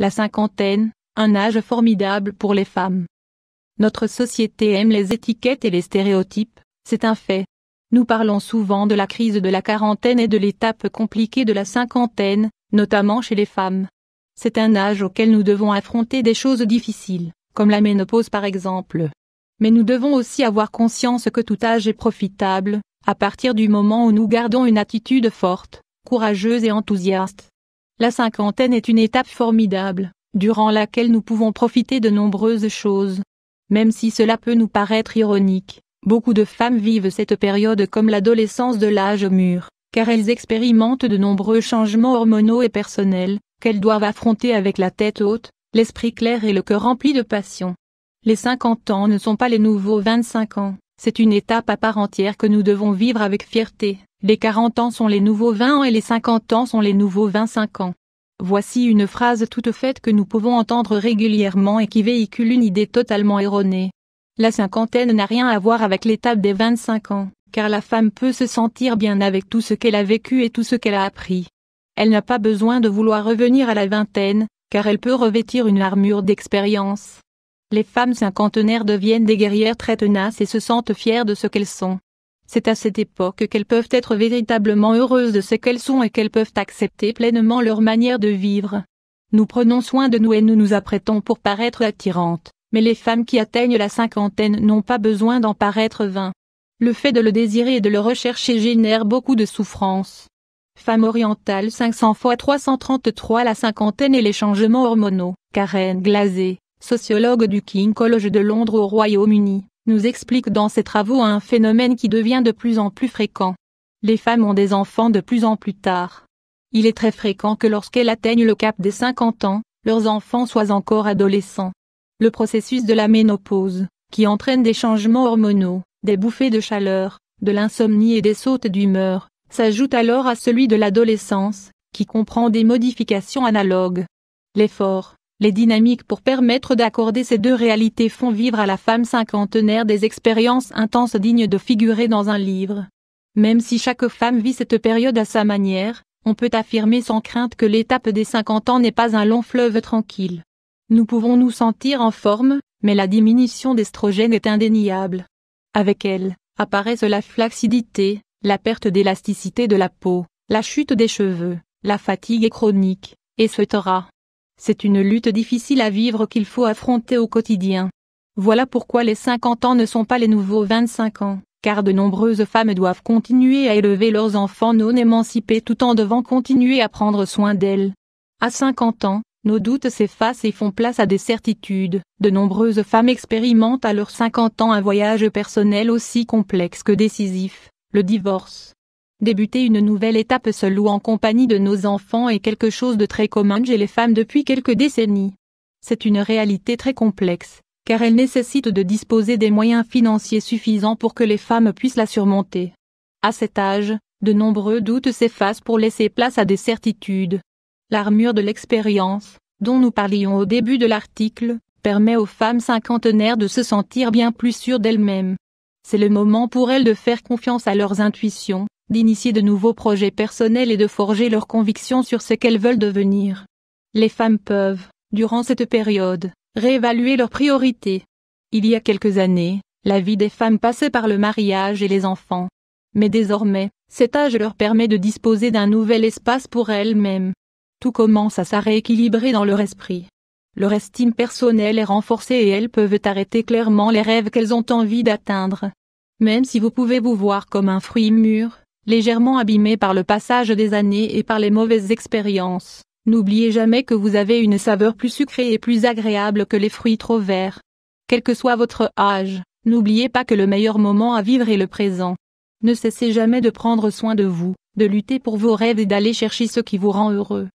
La cinquantaine, un âge formidable pour les femmes. Notre société aime les étiquettes et les stéréotypes, c'est un fait. Nous parlons souvent de la crise de la quarantaine et de l'étape compliquée de la cinquantaine, notamment chez les femmes. C'est un âge auquel nous devons affronter des choses difficiles, comme la ménopause par exemple. Mais nous devons aussi avoir conscience que tout âge est profitable, à partir du moment où nous gardons une attitude forte, courageuse et enthousiaste. La cinquantaine est une étape formidable, durant laquelle nous pouvons profiter de nombreuses choses. Même si cela peut nous paraître ironique, beaucoup de femmes vivent cette période comme l'adolescence de l'âge mûr, car elles expérimentent de nombreux changements hormonaux et personnels, qu'elles doivent affronter avec la tête haute, l'esprit clair et le cœur rempli de passion. Les 50 ans ne sont pas les nouveaux 25 ans, c'est une étape à part entière que nous devons vivre avec fierté. Les 40 ans sont les nouveaux 20 ans et les 50 ans sont les nouveaux 25 ans. Voici une phrase toute faite que nous pouvons entendre régulièrement et qui véhicule une idée totalement erronée. La cinquantaine n'a rien à voir avec l'étape des 25 ans, car la femme peut se sentir bien avec tout ce qu'elle a vécu et tout ce qu'elle a appris. Elle n'a pas besoin de vouloir revenir à la vingtaine, car elle peut revêtir une armure d'expérience. Les femmes cinquantenaires deviennent des guerrières très tenaces et se sentent fières de ce qu'elles sont. C'est à cette époque qu'elles peuvent être véritablement heureuses de ce qu'elles sont et qu'elles peuvent accepter pleinement leur manière de vivre. Nous prenons soin de nous et nous nous apprêtons pour paraître attirantes, mais les femmes qui atteignent la cinquantaine n'ont pas besoin d'en paraître vain. Le fait de le désirer et de le rechercher génère beaucoup de souffrance. Femme orientale 500 fois 333 la cinquantaine et les changements hormonaux. Karen Glazé, sociologue du King College de Londres au Royaume-Uni nous explique dans ses travaux un phénomène qui devient de plus en plus fréquent. Les femmes ont des enfants de plus en plus tard. Il est très fréquent que lorsqu'elles atteignent le cap des 50 ans, leurs enfants soient encore adolescents. Le processus de la ménopause, qui entraîne des changements hormonaux, des bouffées de chaleur, de l'insomnie et des sautes d'humeur, s'ajoute alors à celui de l'adolescence, qui comprend des modifications analogues. L'effort, les dynamiques pour permettre d'accorder ces deux réalités font vivre à la femme cinquantenaire des expériences intenses dignes de figurer dans un livre. Même si chaque femme vit cette période à sa manière, on peut affirmer sans crainte que l'étape des cinquante ans n'est pas un long fleuve tranquille. Nous pouvons nous sentir en forme, mais la diminution d'estrogène est indéniable. Avec elle, apparaissent la flaccidité, la perte d'élasticité de la peau, la chute des cheveux, la fatigue chronique, etc. C'est une lutte difficile à vivre qu'il faut affronter au quotidien. Voilà pourquoi les 50 ans ne sont pas les nouveaux 25 ans, car de nombreuses femmes doivent continuer à élever leurs enfants non émancipés tout en devant continuer à prendre soin d'elles. À 50 ans, nos doutes s'effacent et font place à des certitudes. De nombreuses femmes expérimentent à leurs 50 ans un voyage personnel aussi complexe que décisif, le divorce, Débuter une nouvelle étape seule ou en compagnie de nos enfants est quelque chose de très commun chez les femmes depuis quelques décennies. C'est une réalité très complexe, car elle nécessite de disposer des moyens financiers suffisants pour que les femmes puissent la surmonter. À cet âge, de nombreux doutes s'effacent pour laisser place à des certitudes. L'armure de l'expérience, dont nous parlions au début de l'article, permet aux femmes cinquantenaires de se sentir bien plus sûres d'elles-mêmes. C'est le moment pour elles de faire confiance à leurs intuitions, d'initier de nouveaux projets personnels et de forger leurs convictions sur ce qu'elles veulent devenir. Les femmes peuvent, durant cette période, réévaluer leurs priorités. Il y a quelques années, la vie des femmes passait par le mariage et les enfants. Mais désormais, cet âge leur permet de disposer d'un nouvel espace pour elles-mêmes. Tout commence à s'arrêter dans leur esprit. Leur estime personnelle est renforcée et elles peuvent arrêter clairement les rêves qu'elles ont envie d'atteindre. Même si vous pouvez vous voir comme un fruit mûr, légèrement abîmé par le passage des années et par les mauvaises expériences. N'oubliez jamais que vous avez une saveur plus sucrée et plus agréable que les fruits trop verts. Quel que soit votre âge, n'oubliez pas que le meilleur moment à vivre est le présent. Ne cessez jamais de prendre soin de vous, de lutter pour vos rêves et d'aller chercher ce qui vous rend heureux.